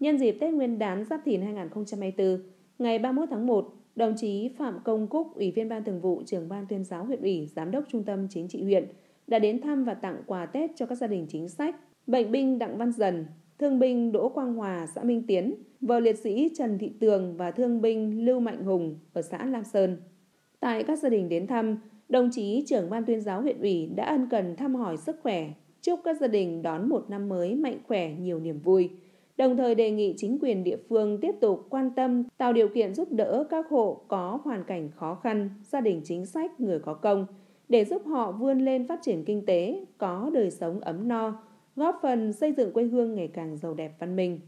Nhân dịp Tết Nguyên đán Giáp Thìn 2024, ngày 31 tháng 1, đồng chí Phạm Công Cúc, Ủy viên Ban Thường vụ, trưởng Ban tuyên giáo huyện ủy, Giám đốc Trung tâm Chính trị huyện, đã đến thăm và tặng quà Tết cho các gia đình chính sách, bệnh binh Đặng Văn Dần, thương binh Đỗ Quang Hòa, xã Minh Tiến, vợ liệt sĩ Trần Thị Tường và thương binh Lưu Mạnh Hùng ở xã Lam Sơn. Tại các gia đình đến thăm, đồng chí trưởng ban tuyên giáo huyện ủy đã ân cần thăm hỏi sức khỏe, chúc các gia đình đón một năm mới mạnh khỏe, nhiều niềm vui – đồng thời đề nghị chính quyền địa phương tiếp tục quan tâm tạo điều kiện giúp đỡ các hộ có hoàn cảnh khó khăn, gia đình chính sách, người có công để giúp họ vươn lên phát triển kinh tế, có đời sống ấm no, góp phần xây dựng quê hương ngày càng giàu đẹp văn minh.